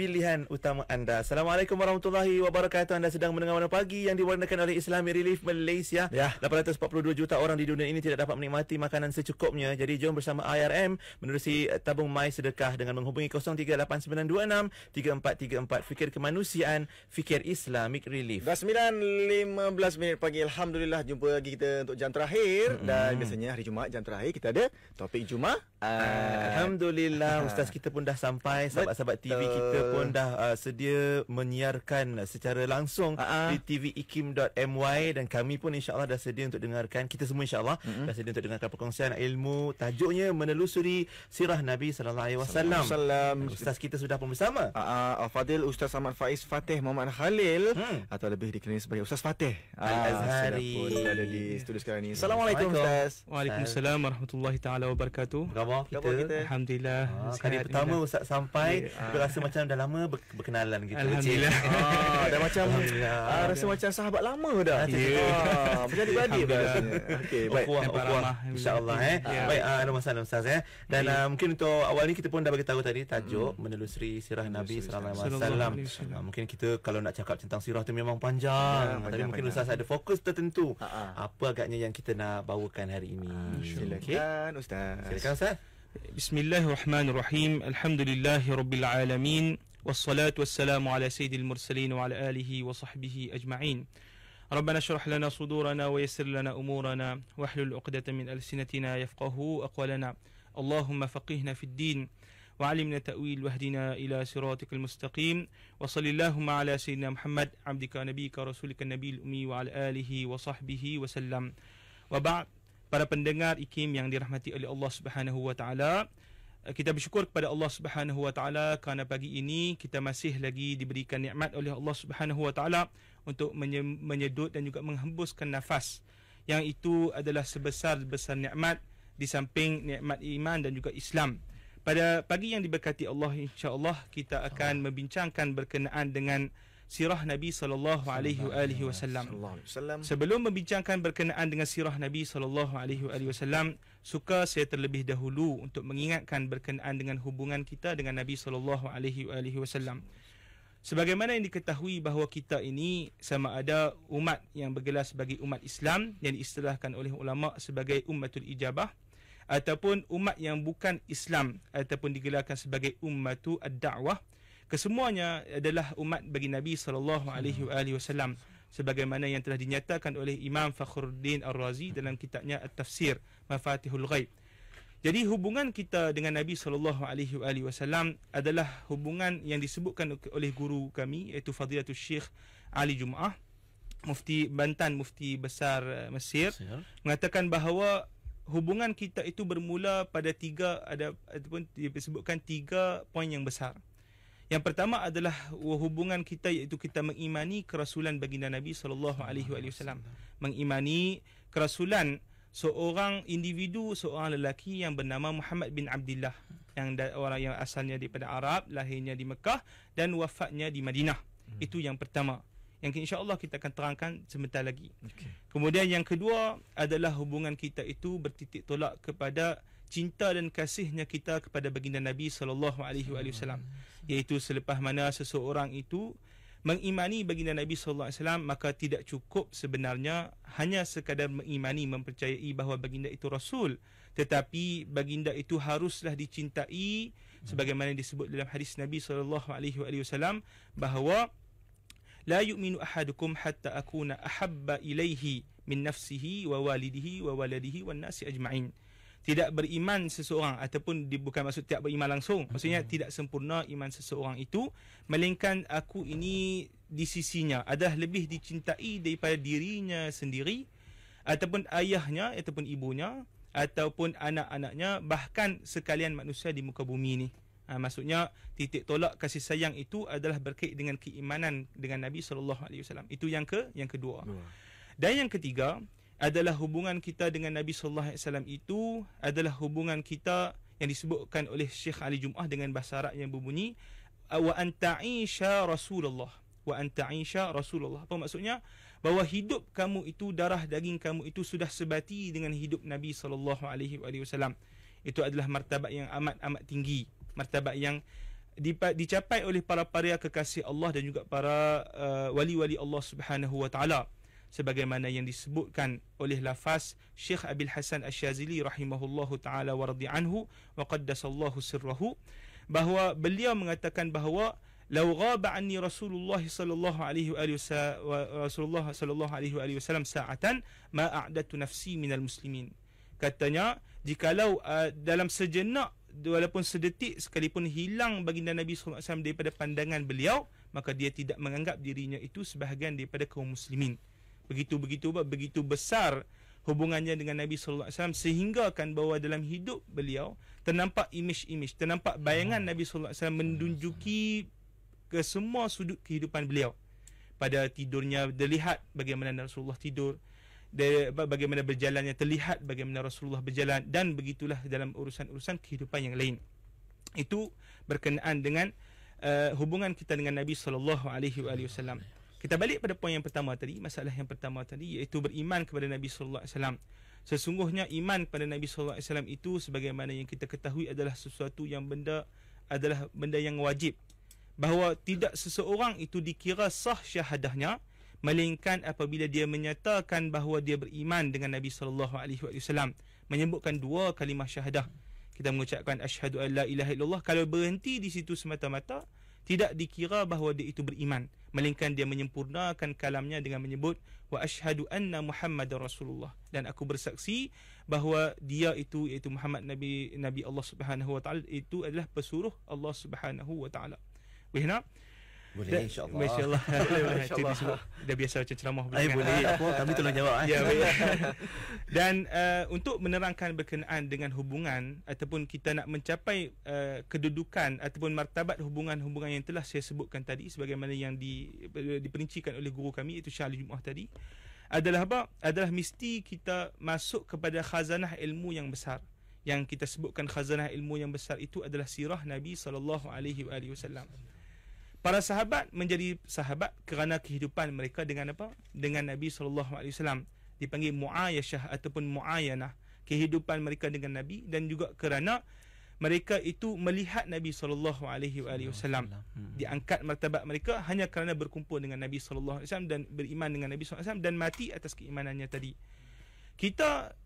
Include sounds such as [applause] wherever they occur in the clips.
pilihan utama anda. Assalamualaikum warahmatullahi wabarakatuh. Anda sedang mendengar Warna Pagi yang diwarnakan oleh Islamic Relief Malaysia. Ya. 842 juta orang di dunia ini tidak dapat menikmati makanan secukupnya. Jadi jom bersama IRM menerusi eh, tabung mai Sedekah dengan menghubungi 0389263434. Fikir kemanusiaan, fikir Islamic Relief. 9.15 minit pagi. Alhamdulillah jumpa lagi kita untuk jam terakhir. hmm Dan biasanya hari Jumaat, jam terakhir kita ada topik Jumaat. Alhamdulillah ah. Ustaz kita pun dah sampai Sahabat-sahabat TV kita pun dah uh, sedia menyiarkan secara langsung uh-huh. di tvikim.my dan kami pun insyaallah dah sedia untuk dengarkan kita semua insyaallah uh-huh. dah sedia untuk dengarkan perkongsian ilmu tajuknya menelusuri sirah nabi sallallahu alaihi wasallam ustaz kita sudah pun bersama uh-huh. al-fadil ustaz Ahmad Faiz Fatih Muhammad Khalil hmm. atau lebih dikenali sebagai ustaz Fatih ah, al-Azhari assalamualaikum ustaz waalaikumsalam warahmatullahi taala wabarakatuh khabar kita alhamdulillah ah, Kali pertama ustaz sampai rasa macam dalam lama berkenalan gitu Alhamdulillah [laughs] ah, Dah macam Alhamdulillah. Ah, Rasa macam sahabat lama dah Ya Macam ni tadi Okay baik Okuah InsyaAllah eh ya. Baik Alam ah, Masa Alam Ustaz eh Dan uh, mungkin untuk awal ni Kita pun dah beritahu tadi Tajuk hmm. Menelusuri Sirah Nabi Sallallahu Alaihi Mungkin kita Kalau nak cakap tentang sirah tu Memang panjang, ya, Tapi mungkin panjang. Ustaz ada fokus tertentu Ha-ha. Apa agaknya yang kita nak Bawakan hari ini Silakan Ustaz Silakan Ustaz بسم الله والصلاة والسلام على سيد المرسلين وعلى آله وصحبه أجمعين ربنا اشرح لنا صدورنا ويسر لنا أمورنا واحلل عقدة من ألسنتنا يفقه أقوالنا اللهم فقهنا في الدين وعلمنا تأويل واهدنا إلى صراطك المستقيم وصل اللهم على سيدنا محمد عبدك نبيك رسولك النبي الأمي وعلى آله وصحبه وسلم وبعد para pendengar ikim yang dirahmati oleh Allah Subhanahu wa taala Eh, kita bersyukur kepada Allah Subhanahu Wa Taala kerana pagi ini kita masih lagi diberikan nikmat oleh Allah Subhanahu Wa Taala untuk menyedut dan juga menghembuskan nafas. Yang itu adalah sebesar-besar nikmat di samping nikmat iman dan juga Islam. Pada pagi yang diberkati Allah insya-Allah kita akan membincangkan berkenaan dengan sirah Nabi sallallahu alaihi wa alihi wasallam. Sebelum membincangkan berkenaan dengan sirah Nabi sallallahu alaihi wa alihi wasallam, suka saya terlebih dahulu untuk mengingatkan berkenaan dengan hubungan kita dengan Nabi sallallahu alaihi wa alihi wasallam. Sebagaimana yang diketahui bahawa kita ini sama ada umat yang bergelar sebagai umat Islam yang diistilahkan oleh ulama sebagai ummatul ijabah ataupun umat yang bukan Islam ataupun digelarkan sebagai ummatu ad-da'wah kesemuanya adalah umat bagi Nabi sallallahu alaihi wasallam sebagaimana yang telah dinyatakan oleh Imam Fakhruddin Ar-Razi dalam kitabnya At-Tafsir Mafatihul Ghaib. Jadi hubungan kita dengan Nabi sallallahu alaihi wasallam adalah hubungan yang disebutkan oleh guru kami iaitu Fadilatul Syekh Ali Jumaah Mufti Bantan Mufti Besar eh, Mesir, Mesir. mengatakan bahawa hubungan kita itu bermula pada tiga ada ataupun disebutkan tiga poin yang besar. Yang pertama adalah hubungan kita iaitu kita mengimani kerasulan baginda Nabi sallallahu alaihi wasallam. Mengimani kerasulan seorang individu seorang lelaki yang bernama Muhammad bin Abdullah yang orang yang asalnya daripada Arab, lahirnya di Mekah dan wafatnya di Madinah. Hmm. Itu yang pertama. Yang insya-Allah kita akan terangkan sebentar lagi. Okay. Kemudian yang kedua adalah hubungan kita itu bertitik tolak kepada cinta dan kasihnya kita kepada baginda Nabi sallallahu alaihi wasallam. Hmm iaitu selepas mana seseorang itu mengimani baginda Nabi sallallahu alaihi wasallam maka tidak cukup sebenarnya hanya sekadar mengimani mempercayai bahawa baginda itu rasul tetapi baginda itu haruslah dicintai sebagaimana disebut dalam hadis Nabi sallallahu alaihi wasallam bahawa la yu'minu ahadukum hatta akuna ahabba ilaihi min nafsihi wa walidihi wa waladihi wan nasi ajma'in tidak beriman seseorang ataupun di, bukan maksud tidak beriman langsung maksudnya hmm. tidak sempurna iman seseorang itu melainkan aku ini di sisinya adalah lebih dicintai daripada dirinya sendiri ataupun ayahnya ataupun ibunya ataupun anak-anaknya bahkan sekalian manusia di muka bumi ini ha, maksudnya titik tolak kasih sayang itu adalah berkait dengan keimanan dengan Nabi sallallahu alaihi wasallam itu yang ke yang kedua dan yang ketiga adalah hubungan kita dengan Nabi sallallahu alaihi wasallam itu adalah hubungan kita yang disebutkan oleh Syekh Ali Jumaah dengan bahasa Arab yang berbunyi wa anta'isha Rasulullah wa anta'isha Rasulullah apa maksudnya bahawa hidup kamu itu darah daging kamu itu sudah sebati dengan hidup Nabi sallallahu alaihi wasallam itu adalah martabat yang amat amat tinggi martabat yang dicapai oleh para paria kekasih Allah dan juga para uh, wali-wali Allah Subhanahu wa taala sebagaimana yang disebutkan oleh lafaz Syekh Abil Hasan Asy-Syazili rahimahullahu taala wa radhi anhu wa qaddasallahu sirrahu bahawa beliau mengatakan bahawa law ghaba anni Rasulullah sallallahu alaihi wa Rasulullah sallallahu alaihi wa wasallam sa'atan ma a'dattu nafsi minal muslimin katanya jikalau uh, dalam sejenak walaupun sedetik sekalipun hilang baginda Nabi SAW daripada pandangan beliau maka dia tidak menganggap dirinya itu sebahagian daripada kaum muslimin begitu begitu begitu besar hubungannya dengan Nabi sallallahu alaihi wasallam sehingga kan bahawa dalam hidup beliau ternampak imej-imej ternampak bayangan Nabi sallallahu alaihi wasallam mendunjuki ke semua sudut kehidupan beliau pada tidurnya dilihat bagaimana Rasulullah tidur bagaimana berjalannya terlihat bagaimana Rasulullah berjalan dan begitulah dalam urusan-urusan kehidupan yang lain itu berkenaan dengan uh, hubungan kita dengan Nabi saw kita balik pada poin yang pertama tadi, masalah yang pertama tadi iaitu beriman kepada Nabi sallallahu alaihi wasallam. Sesungguhnya iman kepada Nabi sallallahu alaihi wasallam itu sebagaimana yang kita ketahui adalah sesuatu yang benda adalah benda yang wajib. Bahawa tidak seseorang itu dikira sah syahadahnya melainkan apabila dia menyatakan bahawa dia beriman dengan Nabi sallallahu alaihi wasallam, menyebutkan dua kalimah syahadah. Kita mengucapkan asyhadu alla ilaha illallah kalau berhenti di situ semata-mata, tidak dikira bahawa dia itu beriman melainkan dia menyempurnakan kalamnya dengan menyebut wa asyhadu anna muhammadar rasulullah dan aku bersaksi bahawa dia itu iaitu Muhammad Nabi Nabi Allah Subhanahu wa taala itu adalah pesuruh Allah Subhanahu wa taala. Wihna, boleh insyaAllah MasyaAllah [laughs] Itu disebut Dah biasa macam ceramah eh, Ay, Boleh Apa, Kami tolong jawab eh. ya, [laughs] Dan uh, untuk menerangkan berkenaan dengan hubungan Ataupun kita nak mencapai uh, kedudukan Ataupun martabat hubungan-hubungan yang telah saya sebutkan tadi Sebagaimana yang di, diperincikan oleh guru kami Iaitu Syahli Jum'ah tadi Adalah apa? Adalah mesti kita masuk kepada khazanah ilmu yang besar yang kita sebutkan khazanah ilmu yang besar itu adalah sirah Nabi saw para sahabat menjadi sahabat kerana kehidupan mereka dengan apa dengan Nabi sallallahu alaihi wasallam dipanggil muayyashah ataupun muayyanah kehidupan mereka dengan Nabi dan juga kerana mereka itu melihat Nabi sallallahu alaihi wasallam hmm. diangkat martabat mereka hanya kerana berkumpul dengan Nabi sallallahu alaihi wasallam dan beriman dengan Nabi sallallahu dan mati atas keimanannya tadi kita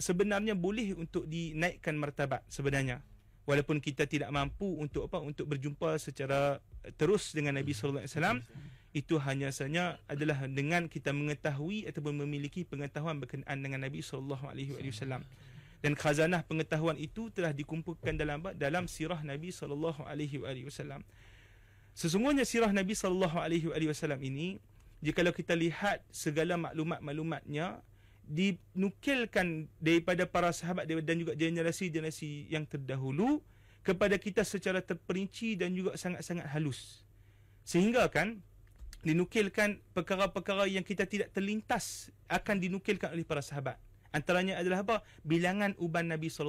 sebenarnya boleh untuk dinaikkan martabat sebenarnya walaupun kita tidak mampu untuk apa untuk berjumpa secara eh, terus dengan Nabi hmm. sallallahu alaihi wasallam itu hanya sahaja adalah dengan kita mengetahui ataupun memiliki pengetahuan berkenaan dengan Nabi sallallahu alaihi wasallam dan khazanah pengetahuan itu telah dikumpulkan dalam dalam sirah Nabi sallallahu alaihi wasallam sesungguhnya sirah Nabi sallallahu alaihi wasallam ini jika kita lihat segala maklumat-maklumatnya dinukilkan daripada para sahabat dan juga generasi-generasi yang terdahulu kepada kita secara terperinci dan juga sangat-sangat halus. Sehingga kan dinukilkan perkara-perkara yang kita tidak terlintas akan dinukilkan oleh para sahabat. Antaranya adalah apa? Bilangan uban Nabi saw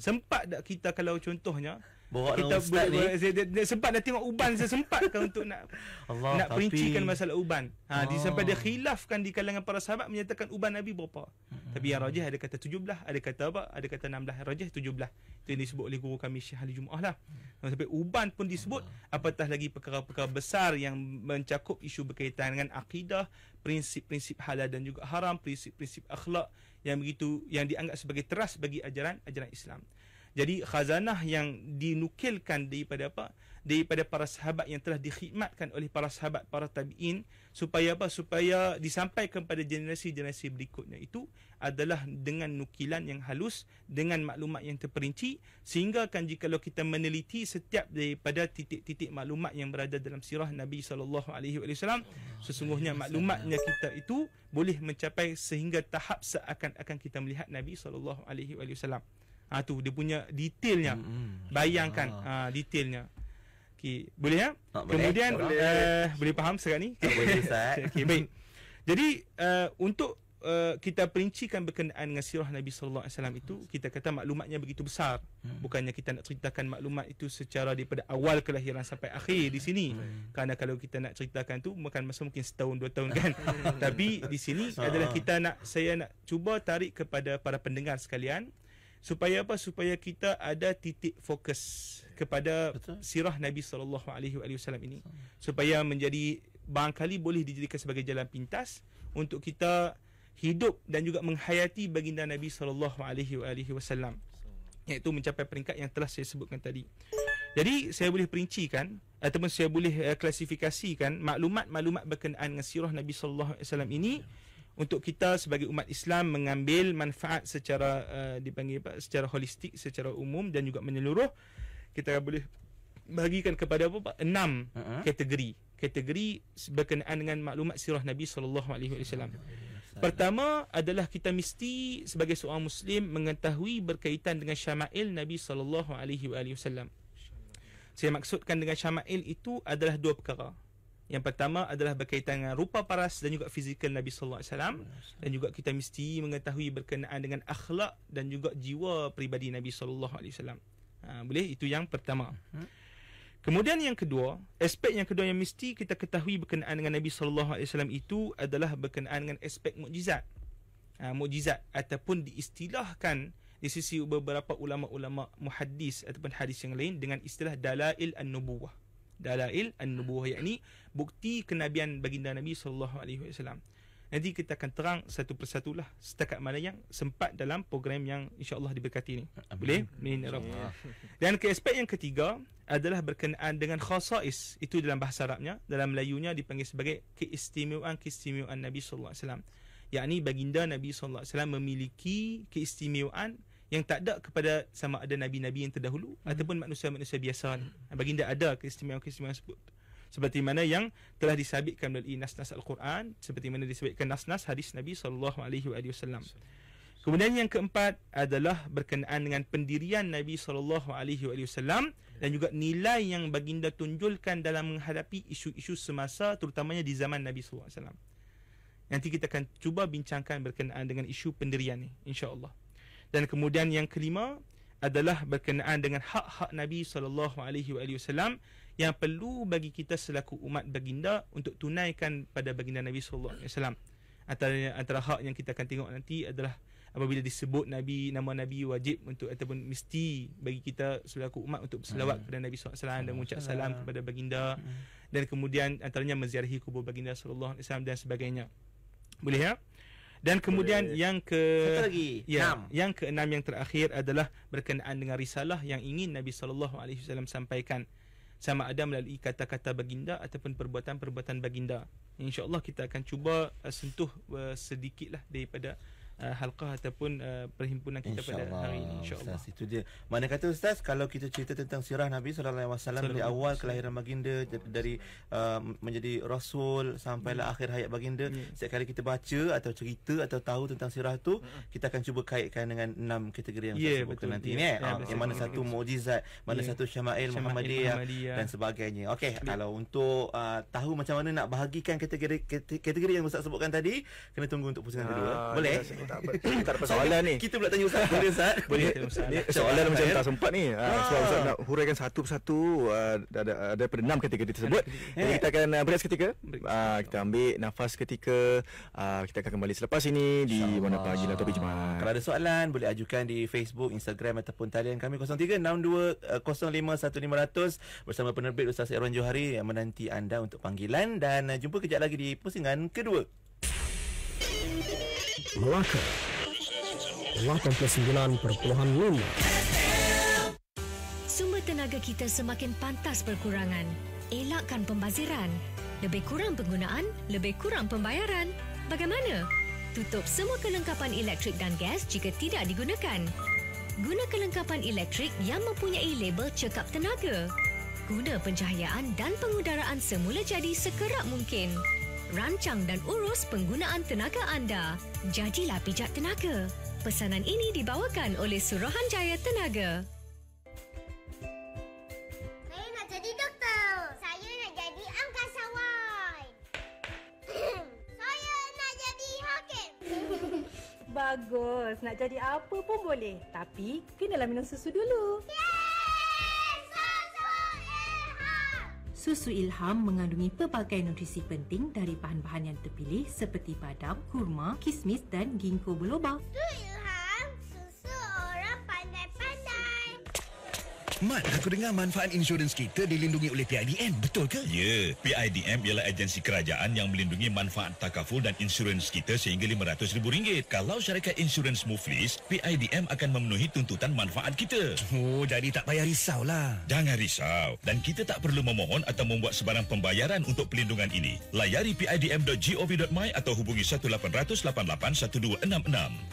Sempat tak kita kalau contohnya Bawa kita boleh ni. Saya, sempat dah tengok uban saya sempat kan untuk nak [laughs] Allah nak perincikan masalah uban. Ha, oh. di ah. sampai dia khilafkan di kalangan para sahabat menyatakan uban Nabi berapa. Hmm. Tapi yang rajih ada kata tujuh belah, ada kata apa? Ada kata 16, yang rajih 17. Itu yang disebut oleh guru kami Syekh Ali Jumaah lah. Hmm. Sampai uban pun disebut apatah lagi perkara-perkara besar yang mencakup isu berkaitan dengan akidah, prinsip-prinsip halal dan juga haram, prinsip-prinsip akhlak yang begitu yang dianggap sebagai teras bagi ajaran ajaran Islam. Jadi khazanah yang dinukilkan daripada apa? Daripada para sahabat yang telah dikhidmatkan oleh para sahabat para tabi'in supaya apa? Supaya disampaikan kepada generasi-generasi berikutnya itu adalah dengan nukilan yang halus dengan maklumat yang terperinci sehingga kan jika kita meneliti setiap daripada titik-titik maklumat yang berada dalam sirah Nabi saw, sesungguhnya maklumatnya kita itu boleh mencapai sehingga tahap seakan-akan kita melihat Nabi saw. Ha tu dia punya detailnya. Mm-hmm. Bayangkan ha. ha detailnya. Okey, boleh ya? Tak Kemudian boleh. Uh, boleh faham sekarang ni? Tak boleh Ustaz. [laughs] Okey, baik. Jadi uh, untuk uh, kita perincikan berkenaan dengan sirah Nabi sallallahu alaihi wasallam itu, kita kata maklumatnya begitu besar. Hmm. Bukannya kita nak ceritakan maklumat itu secara daripada awal kelahiran sampai akhir di sini. Hmm. Karena kalau kita nak ceritakan tu makan masa mungkin setahun dua tahun kan. [laughs] Tapi di sini adalah kita nak saya nak cuba tarik kepada para pendengar sekalian supaya apa supaya kita ada titik fokus kepada Betul. sirah Nabi sallallahu alaihi wasallam ini supaya menjadi barangkali boleh dijadikan sebagai jalan pintas untuk kita hidup dan juga menghayati baginda Nabi sallallahu alaihi wasallam iaitu mencapai peringkat yang telah saya sebutkan tadi. Jadi saya boleh perincikan ataupun saya boleh eh, klasifikasikan maklumat-maklumat berkenaan dengan sirah Nabi sallallahu alaihi wasallam ini untuk kita sebagai umat Islam mengambil manfaat secara uh, dipanggil apa secara holistik secara umum dan juga menyeluruh kita boleh bagikan kepada apa pak enam uh-huh. kategori kategori berkenaan dengan maklumat sirah Nabi sallallahu alaihi wasallam. Pertama adalah kita mesti sebagai seorang muslim mengetahui berkaitan dengan syama'il Nabi sallallahu alaihi wasallam. Saya maksudkan dengan syama'il itu adalah dua perkara. Yang pertama adalah berkaitan dengan rupa paras dan juga fizikal Nabi sallallahu alaihi wasallam dan juga kita mesti mengetahui berkenaan dengan akhlak dan juga jiwa pribadi Nabi sallallahu alaihi wasallam. Ha, boleh itu yang pertama. Hmm. Kemudian yang kedua, aspek yang kedua yang mesti kita ketahui berkenaan dengan Nabi sallallahu alaihi wasallam itu adalah berkenaan dengan aspek mukjizat. Ha, mukjizat ataupun diistilahkan di sisi beberapa ulama-ulama muhaddis ataupun hadis yang lain dengan istilah dalail an-nubuwah dalail an-nubuwah yakni bukti kenabian baginda Nabi sallallahu alaihi wasallam. Nanti kita akan terang satu persatu lah setakat mana yang sempat dalam program yang insya-Allah diberkati ni. Boleh? Amin. Ya Dan ke aspek yang ketiga adalah berkenaan dengan khasais. Itu dalam bahasa Arabnya, dalam Melayunya dipanggil sebagai keistimewaan-keistimewaan Nabi sallallahu alaihi wasallam. Yakni baginda Nabi sallallahu alaihi wasallam memiliki keistimewaan yang tak ada kepada sama ada nabi-nabi yang terdahulu hmm. ataupun manusia-manusia biasa ni. baginda ada keistimewaan-keistimewaan sebut. seperti mana yang telah disabitkan melalui nas-nas al-Quran seperti mana disabitkan nas-nas hadis Nabi sallallahu alaihi wasallam kemudian yang keempat adalah berkenaan dengan pendirian Nabi sallallahu alaihi wasallam dan juga nilai yang baginda tunjulkan dalam menghadapi isu-isu semasa terutamanya di zaman Nabi sallallahu alaihi wasallam nanti kita akan cuba bincangkan berkenaan dengan isu pendirian ini, insya Allah. Dan kemudian yang kelima adalah berkenaan dengan hak-hak Nabi saw yang perlu bagi kita selaku umat baginda untuk tunaikan pada baginda Nabi saw. Antara antara hak yang kita akan tengok nanti adalah apabila disebut nabi nama nabi wajib untuk ataupun mesti bagi kita selaku umat untuk berselawat hmm. kepada Nabi SAW dan mengucap salam kepada baginda hmm. dan kemudian antaranya menziarahi kubur baginda sallallahu alaihi wasallam dan sebagainya. Boleh ya? Dan kemudian Boleh. yang ke lagi ya, enam. Yang ke enam yang terakhir adalah Berkenaan dengan risalah yang ingin Nabi SAW sampaikan Sama ada melalui kata-kata baginda Ataupun perbuatan-perbuatan baginda Insya Allah kita akan cuba eh, sentuh eh, sedikitlah daripada Uh, halqah ataupun uh, perhimpunan kita pada hari ini insyaallah ustaz itu dia mana kata ustaz kalau kita cerita tentang sirah nabi sallallahu alaihi wasallam dari awal kelahiran baginda dari uh, menjadi rasul sampailah yeah. Hmm. akhir hayat baginda yeah. Hmm. setiap kali kita baca atau cerita atau tahu tentang sirah tu hmm. kita akan cuba kaitkan dengan enam kategori yang yeah, ya, sebutkan nanti yeah. ni eh? yeah. Ya, yeah. yang mana satu mukjizat mana yeah. satu syama'il muhammadiyah dan sebagainya okey yeah. kalau untuk uh, tahu macam mana nak bahagikan kategori kategori yang ustaz sebutkan tadi kena tunggu untuk pusingan kedua uh, eh. ah, boleh yeah. Ya, tak apa. soalan ni. Kita pula tanya ustaz. Boleh ustaz? Boleh. Ustaz. soalan macam tak sempat ni. Ha, ustaz nak huraikan satu persatu ah, ada ada pada enam kategori tersebut. Jadi kita akan break seketika. kita ambil nafas ketika kita akan kembali selepas ini di mana pagi atau topik jemaah. Kalau ada soalan boleh ajukan di Facebook, Instagram ataupun talian kami 0362051500 eh, bersama penerbit Ustaz Erwan Johari yang menanti anda untuk panggilan dan jumpa kejap lagi di pusingan kedua. Melaka 89.5 Sumber tenaga kita semakin pantas berkurangan. Elakkan pembaziran. Lebih kurang penggunaan, lebih kurang pembayaran. Bagaimana? Tutup semua kelengkapan elektrik dan gas jika tidak digunakan. Guna kelengkapan elektrik yang mempunyai label cekap tenaga. Guna pencahayaan dan pengudaraan semula jadi sekerap mungkin rancang dan urus penggunaan tenaga anda. Jadilah pijak tenaga. Pesanan ini dibawakan oleh Suruhanjaya Tenaga. Saya nak jadi doktor. Saya nak jadi angkasawan. [clears throat] Saya nak jadi hakim. [laughs] Bagus. Nak jadi apa pun boleh. Tapi, kenalah minum susu dulu. Ya. Susu Ilham mengandungi pelbagai nutrisi penting dari bahan-bahan yang terpilih seperti badam, kurma, kismis dan ginkgo biloba. Susu Ilham. Mat, aku dengar manfaat insurans kita dilindungi oleh PIDM, betul ke? Ya, yeah. PIDM ialah agensi kerajaan yang melindungi manfaat takaful dan insurans kita sehingga RM500,000. Kalau syarikat insurans Muflis, PIDM akan memenuhi tuntutan manfaat kita. Oh, jadi tak payah risau lah. Jangan risau. Dan kita tak perlu memohon atau membuat sebarang pembayaran untuk pelindungan ini. Layari PIDM.gov.my atau hubungi 1-800-88-1266.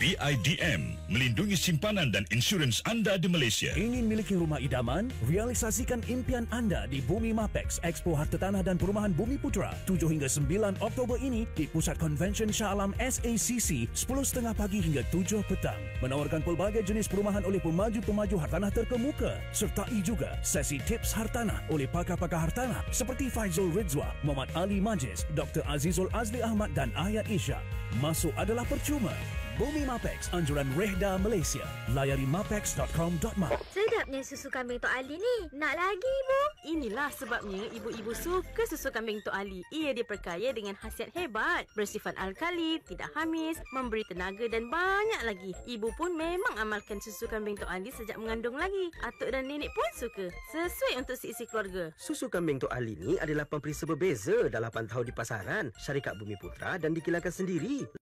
PIDM, melindungi simpanan dan insurans anda di Malaysia. Ingin miliki rumah idam? idaman? Realisasikan impian anda di Bumi Mapex Expo Harta Tanah dan Perumahan Bumi Putra 7 hingga 9 Oktober ini di Pusat Convention Shah Alam SACC 10.30 pagi hingga 7 petang. Menawarkan pelbagai jenis perumahan oleh pemaju-pemaju hartanah terkemuka sertai juga sesi tips hartanah oleh pakar-pakar hartanah seperti Faizul Ridzwa, Muhammad Ali Majes, Dr. Azizul Azli Ahmad dan Ayat Isha. Masuk adalah percuma. Bumi Mapex anjuran Rehda Malaysia. Layari mapex.com.my. Sedapnya susu kambing Tok Ali ni. Nak lagi, bu? Inilah sebabnya ibu-ibu suka susu kambing Tok Ali. Ia diperkaya dengan khasiat hebat. Bersifat alkali, tidak hamis, memberi tenaga dan banyak lagi. Ibu pun memang amalkan susu kambing Tok Ali sejak mengandung lagi. Atuk dan nenek pun suka. Sesuai untuk si-isi keluarga. Susu kambing Tok Ali ni adalah pemperiksa berbeza dah 8 tahun di pasaran. Syarikat Bumi Putra dan dikilangkan sendiri.